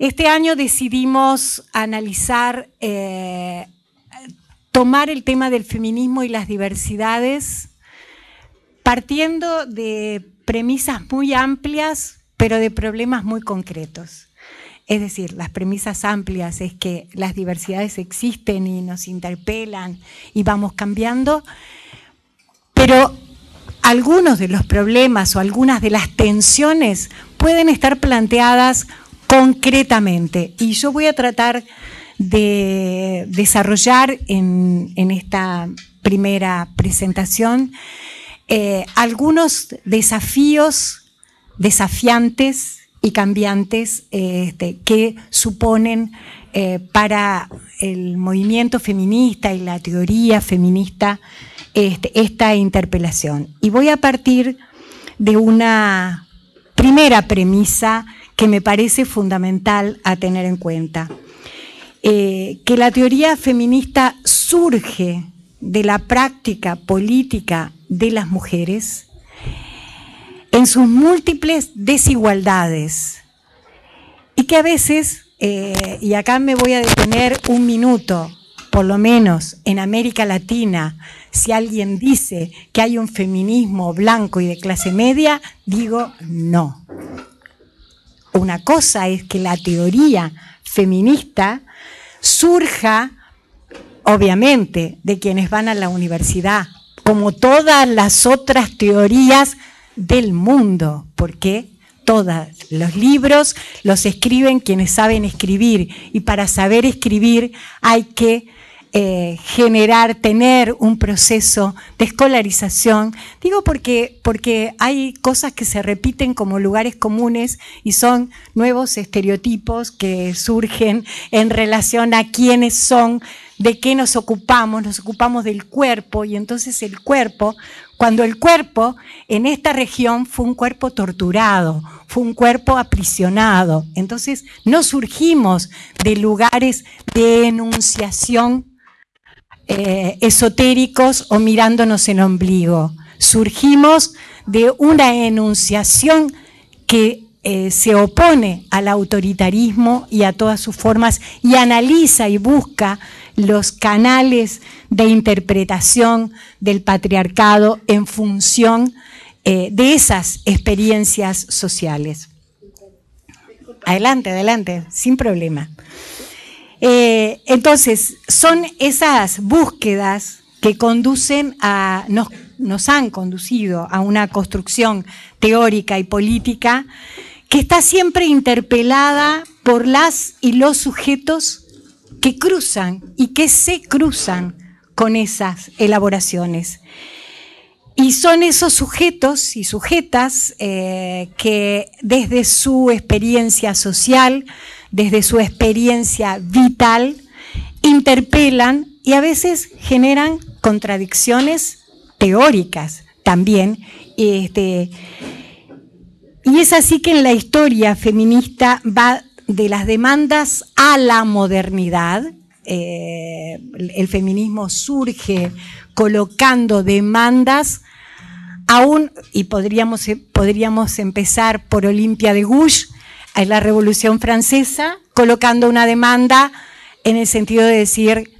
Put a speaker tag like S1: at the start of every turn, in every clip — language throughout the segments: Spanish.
S1: Este año decidimos analizar, eh, tomar el tema del feminismo y las diversidades, partiendo de premisas muy amplias, pero de problemas muy concretos. Es decir, las premisas amplias es que las diversidades existen y nos interpelan y vamos cambiando, pero algunos de los problemas o algunas de las tensiones pueden estar planteadas concretamente. Y yo voy a tratar de desarrollar en, esta primera presentación eh, algunos desafíos desafiantes y cambiantes eh, este, que suponen eh, para el movimiento feminista y la teoría feminista este, esta interpelación. Y voy a partir de una primera premisa que me parece fundamental a tener en cuenta. Eh, que la teoría feminista surge de la práctica política de las mujeres en sus múltiples desigualdades y que a veces, eh, y acá me voy a detener un minuto, por lo menos en América Latina, si alguien dice que hay un feminismo blanco y de clase media, digo no una cosa es que la teoría feminista surja, obviamente, de quienes van a la universidad, como todas las otras teorías del mundo, porque todos los libros los escriben quienes saben escribir y para saber escribir hay que eh, generar, tener un proceso de escolarización. Digo porque, porque hay cosas que se repiten como lugares comunes y son nuevos estereotipos que surgen en relación a quiénes son, de qué nos ocupamos, nos ocupamos del cuerpo y entonces el cuerpo, cuando el cuerpo en esta región fue un cuerpo torturado, fue un cuerpo aprisionado, entonces no surgimos de lugares de enunciación eh, esotéricos o mirándonos en ombligo. Surgimos de una enunciación que eh, se opone al autoritarismo y a todas sus formas y analiza y busca los canales de interpretación del patriarcado en función eh, de esas experiencias sociales. Adelante, adelante, sin problema. Eh, entonces, son esas búsquedas que conducen a, nos, nos han conducido a una construcción teórica y política que está siempre interpelada por las y los sujetos que cruzan y que se cruzan con esas elaboraciones. Y son esos sujetos y sujetas eh, que desde su experiencia social, desde su experiencia vital, interpelan y a veces generan contradicciones teóricas también. Este, y es así que en la historia feminista va de las demandas a la modernidad. Eh, el feminismo surge colocando demandas aún, y podríamos, eh, podríamos empezar por Olimpia de Gouges, en la Revolución Francesa, colocando una demanda en el sentido de decir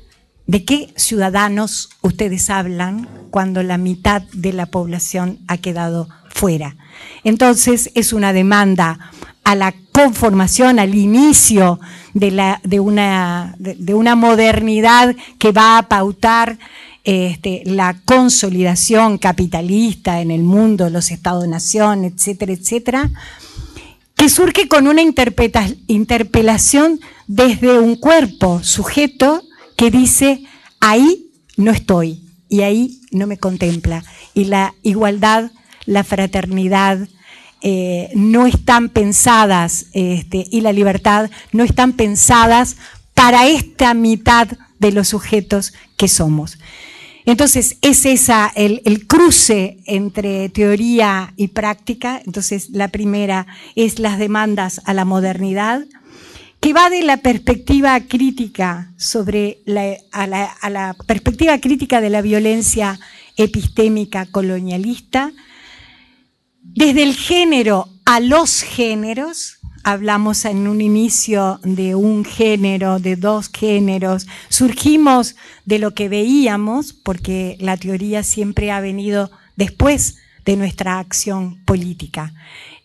S1: de qué ciudadanos ustedes hablan cuando la mitad de la población ha quedado fuera. Entonces es una demanda a la conformación, al inicio de, la, de, una, de una modernidad que va a pautar este, la consolidación capitalista en el mundo, los estados-nación, etcétera, etcétera, que surge con una interpelación desde un cuerpo sujeto que dice, ahí no estoy y ahí no me contempla. Y la igualdad, la fraternidad, eh, no están pensadas este, y la libertad no están pensadas para esta mitad de los sujetos que somos. Entonces es el, cruce entre teoría y práctica. Entonces la primera es las demandas a la modernidad, que va de la perspectiva crítica sobre a la perspectiva crítica de la violencia epistémica colonialista, desde el género a los géneros, hablamos en un inicio de un género, de dos géneros, surgimos de lo que veíamos, porque la teoría siempre ha venido después de nuestra acción política.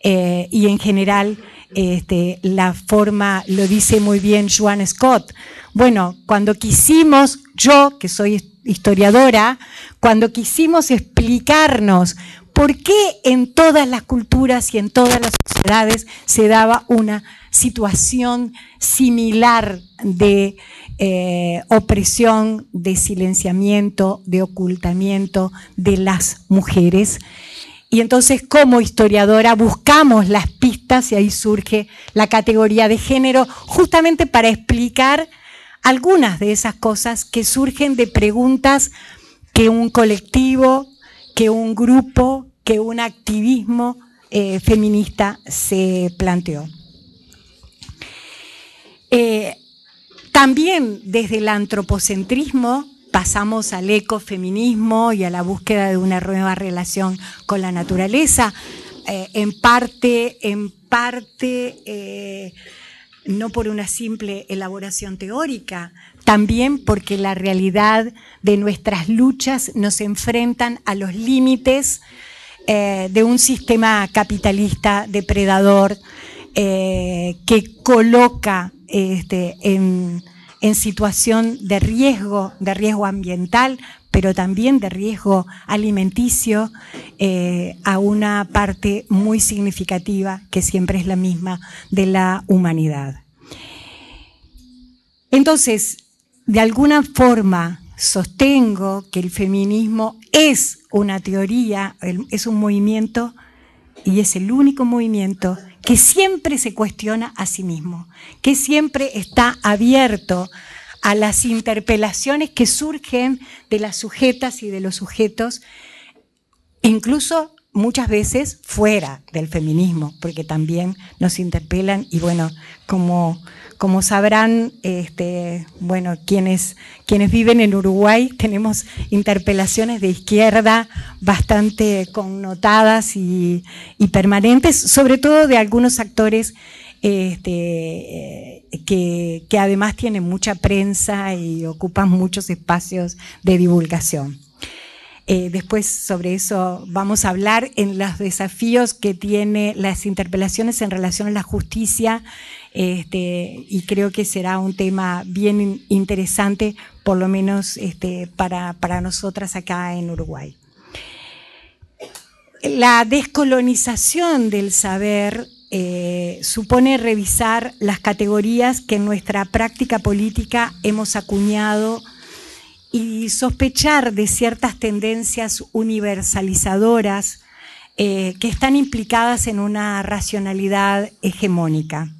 S1: Eh, y en general, este, la forma, lo dice muy bien Joan Scott, bueno, cuando quisimos, yo que soy historiadora, cuando quisimos explicarnos ¿Por qué en todas las culturas y en todas las sociedades se daba una situación similar de eh, opresión, de silenciamiento, de ocultamiento de las mujeres? Y entonces como historiadora buscamos las pistas y ahí surge la categoría de género justamente para explicar algunas de esas cosas que surgen de preguntas que un colectivo que un grupo, que un activismo eh, feminista se planteó. Eh, también desde el antropocentrismo pasamos al ecofeminismo y a la búsqueda de una nueva relación con la naturaleza. Eh, en parte, en parte no por una simple elaboración teórica, también porque la realidad de nuestras luchas nos enfrentan a los límites eh, de un sistema capitalista depredador eh, que coloca este, en, situación de riesgo, de riesgo ambiental, pero también de riesgo alimenticio eh, a una parte muy significativa, que siempre es la misma, de la humanidad. Entonces, de alguna forma sostengo que el feminismo es una teoría, es un movimiento y es el único movimiento que siempre se cuestiona a sí mismo, que siempre está abierto a las interpelaciones que surgen de las sujetas y de los sujetos, incluso muchas veces fuera del feminismo, porque también nos interpelan y bueno, como como sabrán, este, bueno, quienes, quienes viven en Uruguay tenemos interpelaciones de izquierda bastante connotadas y, permanentes, sobre todo de algunos actores este, eh, que además tienen mucha prensa y ocupan muchos espacios de divulgación. Eh, después sobre eso vamos a hablar en los desafíos que tiene las interpelaciones en relación a la justicia este, y creo que será un tema bien interesante, por lo menos este, para, para nosotras acá en Uruguay. La descolonización del saber eh, supone revisar las categorías que en nuestra práctica política hemos acuñado y sospechar de ciertas tendencias universalizadoras eh, que están implicadas en una racionalidad hegemónica.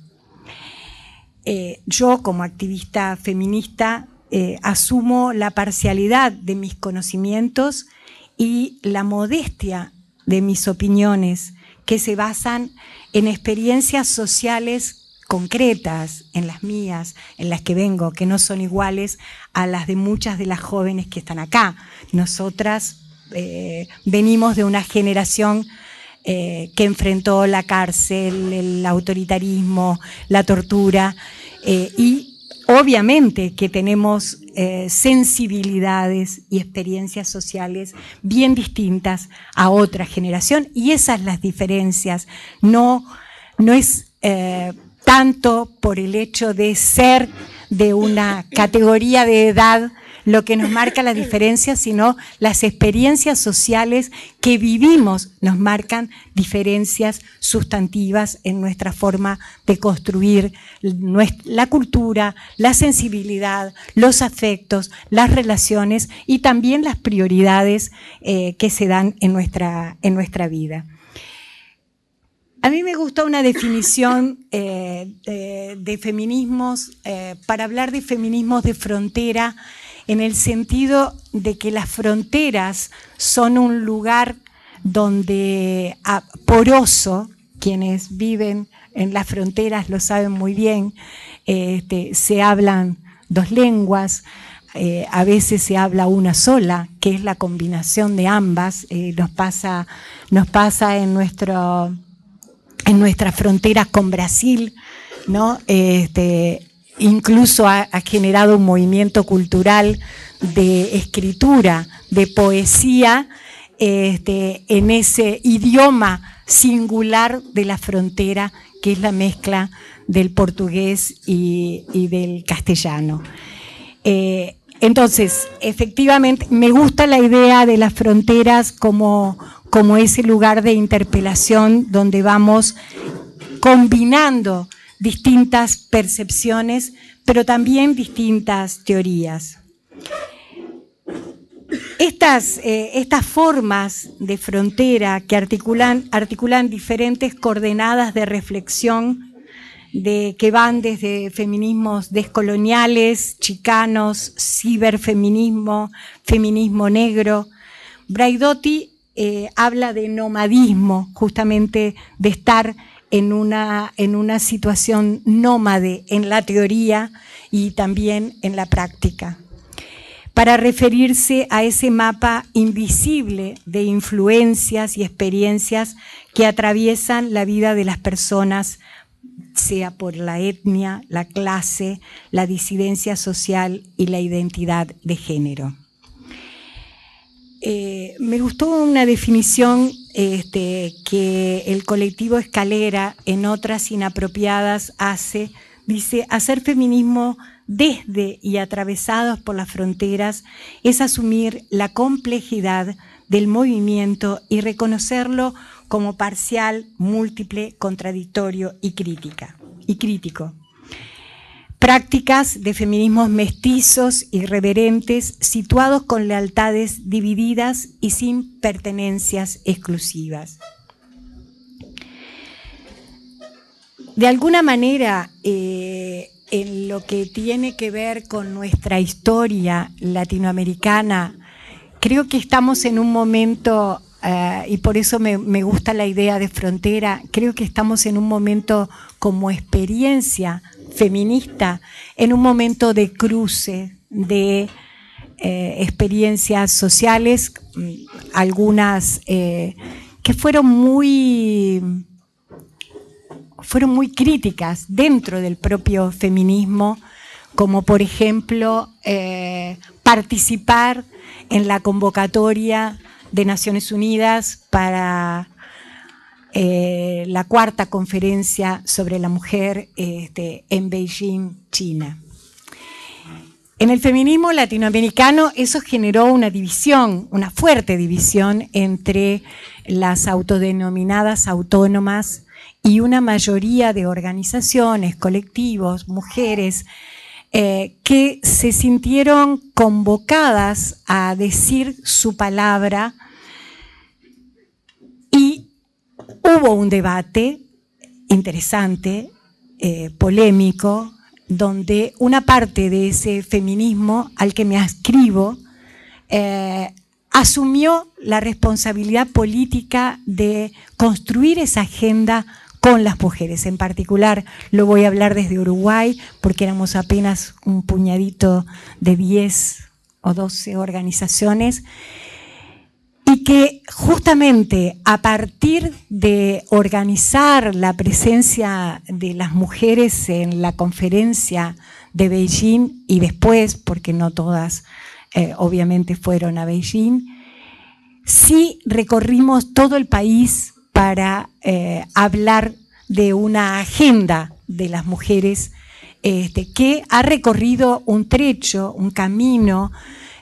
S1: Eh, yo, como activista feminista, eh, asumo la parcialidad de mis conocimientos y la modestia de mis opiniones, que se basan en experiencias sociales concretas, en las mías, en las que vengo, que no son iguales a las de muchas de las jóvenes que están acá. Nosotras eh, venimos de una generación eh, que enfrentó la cárcel, el autoritarismo, la tortura, eh, y obviamente que tenemos sensibilidades y experiencias sociales bien distintas a otra generación, y esas las diferencias. No, no es tanto por el hecho de ser de una categoría de edad lo que nos marca la diferencia, sino las experiencias sociales que vivimos nos marcan diferencias sustantivas en nuestra forma de construir la cultura, la sensibilidad, los afectos, las relaciones y también las prioridades eh, que se dan en nuestra vida. A mí me gusta una definición eh, de, feminismos, eh, para hablar de feminismos de frontera, en el sentido de que las fronteras son un lugar donde por poroso, quienes viven en las fronteras lo saben muy bien, este, se hablan dos lenguas, eh, a veces se habla una sola, que es la combinación de ambas, nos, pasa, nos pasa en nuestro en nuestras fronteras con Brasil, ¿no? Este, incluso ha, generado un movimiento cultural de escritura, de poesía, este, en ese idioma singular de la frontera, que es la mezcla del portugués y, del castellano. Eh, entonces, efectivamente, me gusta la idea de las fronteras como como ese lugar de interpelación donde vamos combinando distintas percepciones, pero también distintas teorías. Estas, eh, estas, formas de frontera que articulan, articulan diferentes coordenadas de reflexión de, que van desde feminismos descoloniales, chicanos, ciberfeminismo, feminismo negro. Braidotti eh, habla de nomadismo, justamente de estar en una, en una situación nómade en la teoría y también en la práctica para referirse a ese mapa invisible de influencias y experiencias que atraviesan la vida de las personas, sea por la etnia, la clase, la disidencia social y la identidad de género. Eh, me gustó una definición este, que el colectivo Escalera en otras inapropiadas hace. Dice, hacer feminismo desde y atravesados por las fronteras es asumir la complejidad del movimiento y reconocerlo como parcial, múltiple, contradictorio y crítica y crítico prácticas de feminismos mestizos, irreverentes, situados con lealtades divididas y sin pertenencias exclusivas. De alguna manera, eh, en lo que tiene que ver con nuestra historia latinoamericana, creo que estamos en un momento, eh, y por eso me gusta la idea de frontera, creo que estamos en un momento como experiencia feminista en un momento de cruce de eh, experiencias sociales, mm, algunas eh, que fueron muy fueron muy críticas dentro del propio feminismo, como por ejemplo eh, participar en la convocatoria de Naciones Unidas para eh, la cuarta conferencia sobre la mujer este, en Beijing, China. En el feminismo latinoamericano eso generó una división, una fuerte división entre las autodenominadas autónomas y una mayoría de organizaciones, colectivos, mujeres, eh, que se sintieron convocadas a decir su palabra Hubo un debate interesante, eh, polémico, donde una parte de ese feminismo al que me ascribo eh, asumió la responsabilidad política de construir esa agenda con las mujeres. En particular, lo voy a hablar desde Uruguay, porque éramos apenas un puñadito de 10 o 12 organizaciones y que justamente a partir de organizar la presencia de las mujeres en la conferencia de Beijing y después, porque no todas eh, obviamente fueron a Beijing, sí recorrimos todo el país para eh, hablar de una agenda de las mujeres este, que ha recorrido un trecho, un camino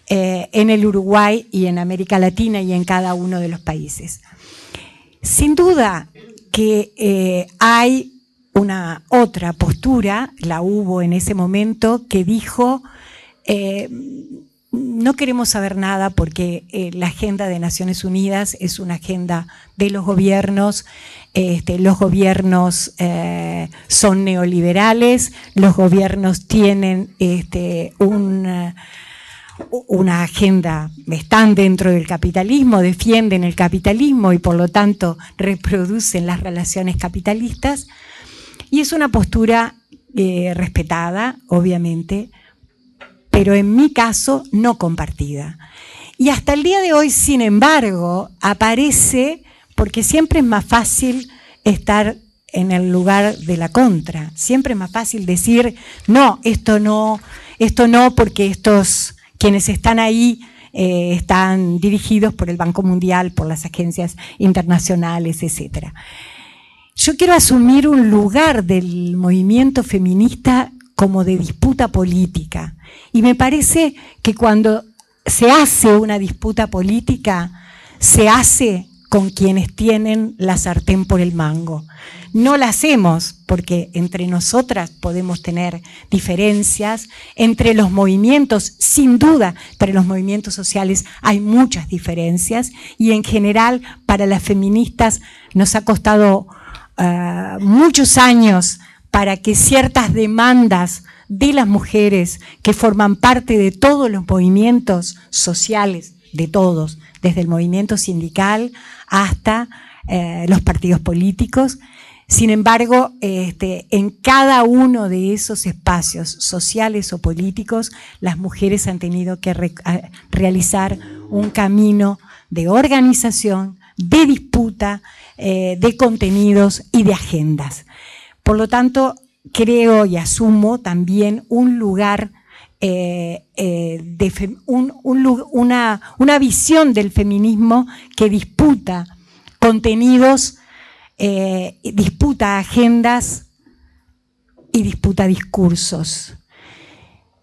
S1: eh, en el Uruguay y en América Latina y en cada uno de los países. Sin duda que eh, hay una otra postura, la hubo en ese momento, que dijo, eh, no queremos saber nada porque la agenda de Naciones Unidas es una agenda de los gobiernos, este, los gobiernos son neoliberales, los gobiernos tienen este, un una agenda, están dentro del capitalismo, defienden el capitalismo y por lo tanto reproducen las relaciones capitalistas. Y es una postura eh, respetada, obviamente, pero en mi caso no compartida. Y hasta el día de hoy, sin embargo, aparece, porque siempre es más fácil estar en el lugar de la contra, siempre es más fácil decir, no, esto no, esto no porque estos quienes están ahí eh, están dirigidos por el Banco Mundial, por las agencias internacionales, etc. Yo quiero asumir un lugar del movimiento feminista como de disputa política. Y me parece que cuando se hace una disputa política, se hace con quienes tienen la sartén por el mango no la hacemos porque entre nosotras podemos tener diferencias, entre los movimientos, sin duda, entre los movimientos sociales hay muchas diferencias y en general para las feministas nos ha costado eh, muchos años para que ciertas demandas de las mujeres que forman parte de todos los movimientos sociales, de todos, desde el movimiento sindical hasta eh, los partidos políticos, sin embargo, este, en cada uno de esos espacios sociales o políticos, las mujeres han tenido que realizar un camino de organización, de disputa, eh, de contenidos y de agendas. Por lo tanto, creo y asumo también un lugar eh, eh, una visión del feminismo que disputa contenidos eh, disputa agendas y disputa discursos.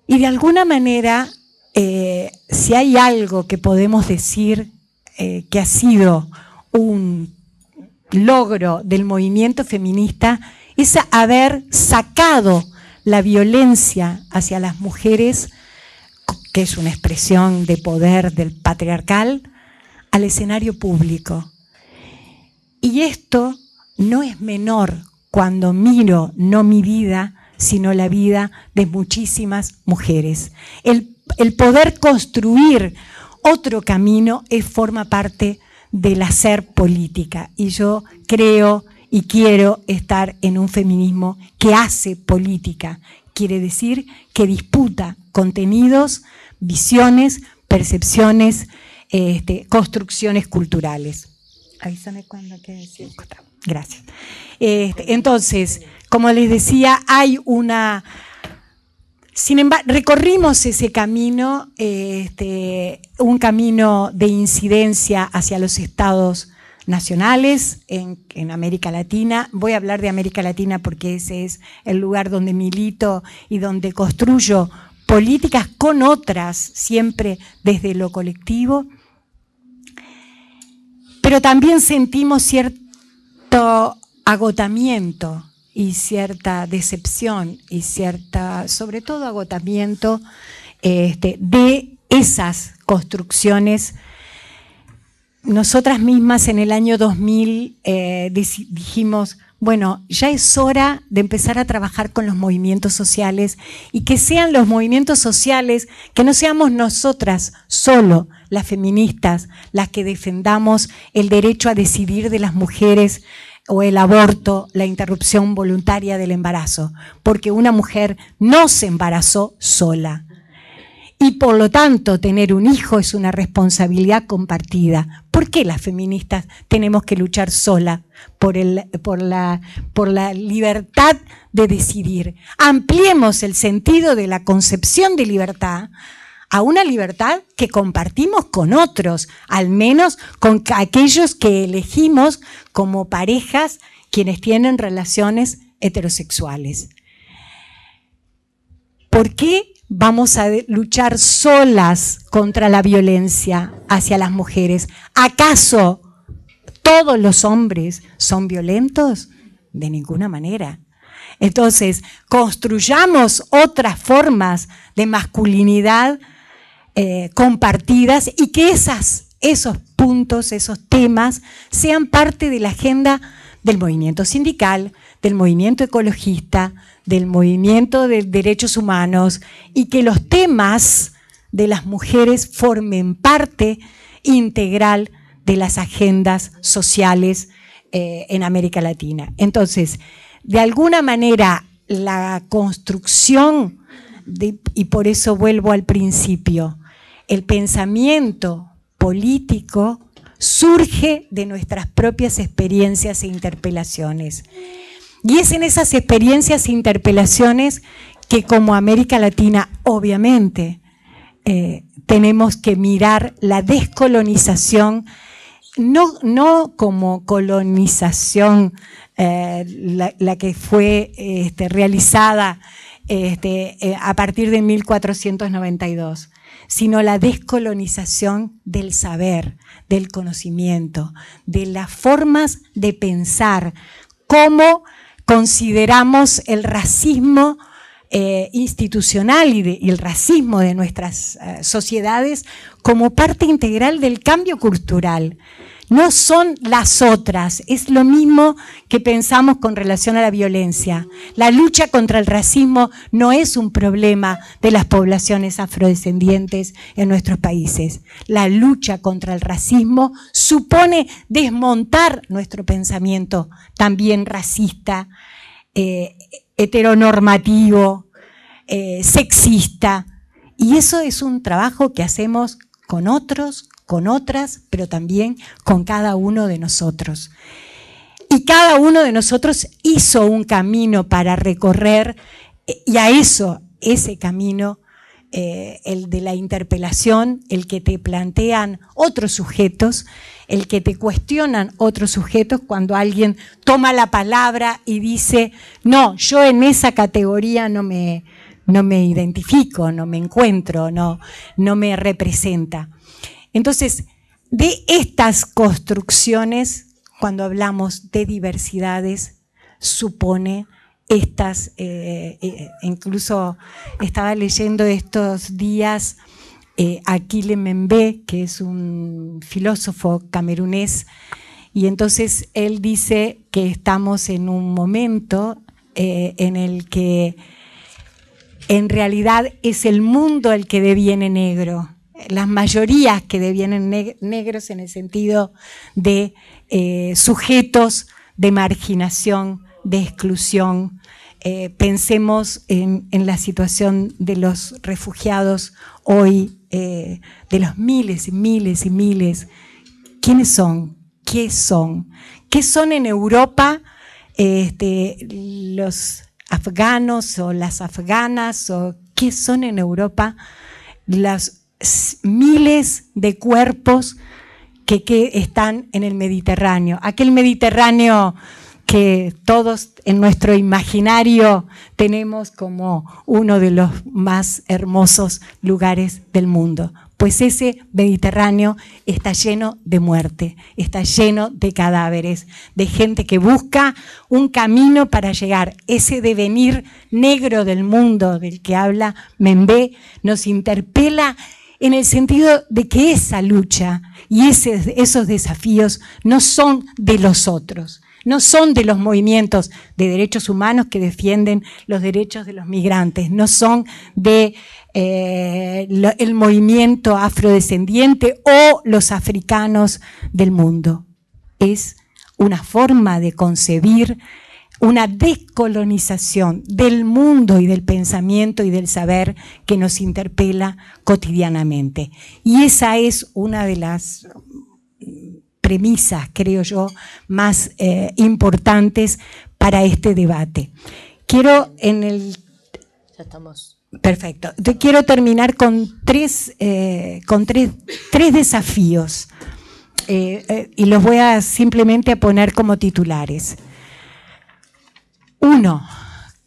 S1: Y de alguna manera, eh, si hay algo que podemos decir eh, que ha sido un logro del movimiento feminista, es haber sacado la violencia hacia las mujeres, que es una expresión de poder del patriarcal, al escenario público. Y esto no es menor cuando miro no mi vida, sino la vida de muchísimas mujeres. El, poder construir otro camino es, forma parte del hacer política. Y yo creo y quiero estar en un feminismo que hace política. Quiere decir que disputa contenidos, visiones, percepciones, este, construcciones culturales. Avísame cuando quede que decir. Gracias. Este, entonces, como les decía, hay una... Sin embargo, recorrimos ese camino, este, un camino de incidencia hacia los estados nacionales en, América Latina. Voy a hablar de América Latina porque ese es el lugar donde milito y donde construyo políticas con otras, siempre desde lo colectivo pero también sentimos cierto agotamiento y cierta decepción y cierta, sobre todo agotamiento este, de esas construcciones. Nosotras mismas en el año 2000 eh, dijimos, bueno, ya es hora de empezar a trabajar con los movimientos sociales y que sean los movimientos sociales, que no seamos nosotras solo las feministas, las que defendamos el derecho a decidir de las mujeres o el aborto, la interrupción voluntaria del embarazo, porque una mujer no se embarazó sola. Y por lo tanto, tener un hijo es una responsabilidad compartida. ¿Por qué las feministas tenemos que luchar sola por, el, por, la, por la libertad de decidir? Ampliemos el sentido de la concepción de libertad a una libertad que compartimos con otros, al menos con aquellos que elegimos como parejas quienes tienen relaciones heterosexuales. ¿Por qué vamos a luchar solas contra la violencia hacia las mujeres? ¿Acaso todos los hombres son violentos? De ninguna manera. Entonces, construyamos otras formas de masculinidad eh, compartidas y que esos puntos, esos temas sean parte de la agenda del movimiento sindical, del movimiento ecologista, del movimiento de derechos humanos y que los temas de las mujeres formen parte integral de las agendas sociales eh, en América Latina. Entonces, de alguna manera, la construcción, y por eso vuelvo al principio, el pensamiento político surge de nuestras propias experiencias e interpelaciones. Y es en esas experiencias e interpelaciones que como América Latina, obviamente, eh, tenemos que mirar la descolonización, no, como colonización eh, la, que fue este, realizada este, eh, a partir de 1492, sino la descolonización del saber, del conocimiento, de las formas de pensar, cómo consideramos el racismo eh, institucional y, el racismo de nuestras eh, sociedades como parte integral del cambio cultural no son las otras, es lo mismo que pensamos con relación a la violencia. La lucha contra el racismo no es un problema de las poblaciones afrodescendientes en nuestros países. La lucha contra el racismo supone desmontar nuestro pensamiento también racista, eh, heteronormativo, eh, sexista. Y eso es un trabajo que hacemos con otros, con otras, pero también con cada uno de nosotros. Y cada uno de nosotros hizo un camino para recorrer eh, y a eso, ese camino, eh, el de la interpelación, el que te plantean otros sujetos, el que te cuestionan otros sujetos cuando alguien toma la palabra y dice, no, yo en esa categoría no me, no me identifico, no me encuentro, no, no me representa. Entonces, de estas construcciones, cuando hablamos de diversidades, supone estas, eh, eh, incluso estaba leyendo estos días eh, Aquile Membe, que es un filósofo camerunés, y entonces él dice que estamos en un momento eh, en el que en realidad es el mundo el que deviene negro las mayorías que devienen negros en el sentido de eh, sujetos de marginación, de exclusión. Eh, pensemos en, la situación de los refugiados hoy, eh, de los miles y miles y miles. ¿Quiénes son? ¿Qué son? ¿Qué son en Europa este, los afganos o las afganas? ¿O qué son en Europa las miles de cuerpos que, están en el Mediterráneo, aquel Mediterráneo que todos en nuestro imaginario tenemos como uno de los más hermosos lugares del mundo. Pues ese Mediterráneo está lleno de muerte, está lleno de cadáveres, de gente que busca un camino para llegar. Ese devenir negro del mundo del que habla Membé nos interpela en el sentido de que esa lucha y esos desafíos no son de los otros, no son de los movimientos de derechos humanos que defienden los derechos de los migrantes, no son de eh, el movimiento afrodescendiente o los africanos del mundo. Es una forma de concebir una descolonización del mundo y del pensamiento y del saber que nos interpela cotidianamente. Y esa es una de las mm, premisas, creo yo, más eh, importantes para este debate. Quiero en el... Ya estamos. Perfecto. quiero terminar con tres, eh, con tres, desafíos eh, y los voy a simplemente a poner como titulares. Uno,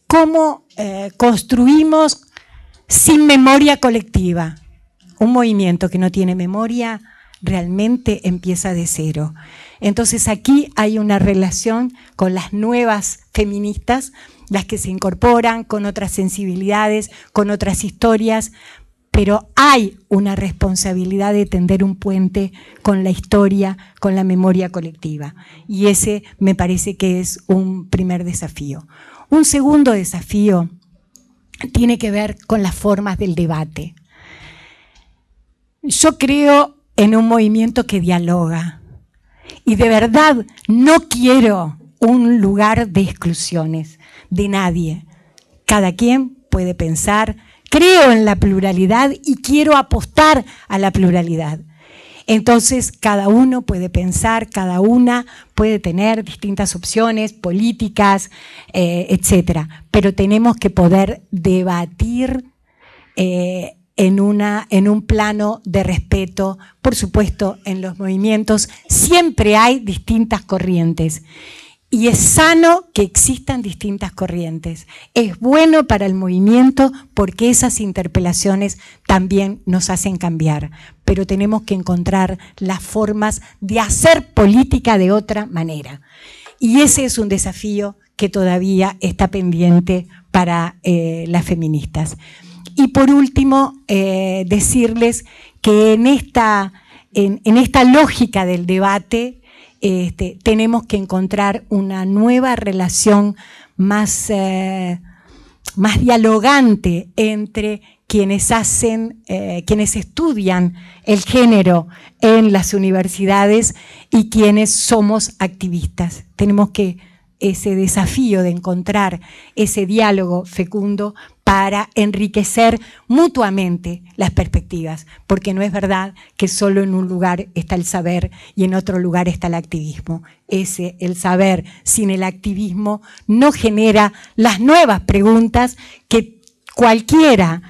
S1: cómo eh, construimos sin memoria colectiva. Un movimiento que no tiene memoria realmente empieza de cero. Entonces aquí hay una relación con las nuevas feministas, las que se incorporan con otras sensibilidades, con otras historias, pero hay una responsabilidad de tender un puente con la historia, con la memoria colectiva. Y ese me parece que es un primer desafío. Un segundo desafío tiene que ver con las formas del debate. Yo creo en un movimiento que dialoga y de verdad no quiero un lugar de exclusiones de nadie. Cada quien puede pensar, creo en la pluralidad y quiero apostar a la pluralidad. Entonces, cada uno puede pensar, cada una puede tener distintas opciones políticas, eh, etcétera. Pero tenemos que poder debatir eh, en, una, en un plano de respeto. Por supuesto, en los movimientos siempre hay distintas corrientes y es sano que existan distintas corrientes. Es bueno para el movimiento porque esas interpelaciones también nos hacen cambiar, pero tenemos que encontrar las formas de hacer política de otra manera. Y ese es un desafío que todavía está pendiente para eh, las feministas. Y por último, eh, decirles que en esta, en esta lógica del debate, este, tenemos que encontrar una nueva relación más, eh, más dialogante entre quienes hacen, eh, quienes estudian el género en las universidades y quienes somos activistas. Tenemos que ese desafío de encontrar ese diálogo fecundo para enriquecer mutuamente las perspectivas, porque no es verdad que solo en un lugar está el saber y en otro lugar está el activismo. Ese, el saber sin el activismo, no genera las nuevas preguntas que cualquiera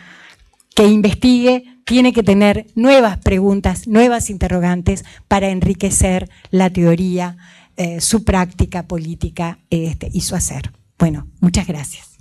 S1: que investigue tiene que tener nuevas preguntas, nuevas interrogantes para enriquecer la teoría, eh, su práctica política este, y su hacer. Bueno, muchas gracias.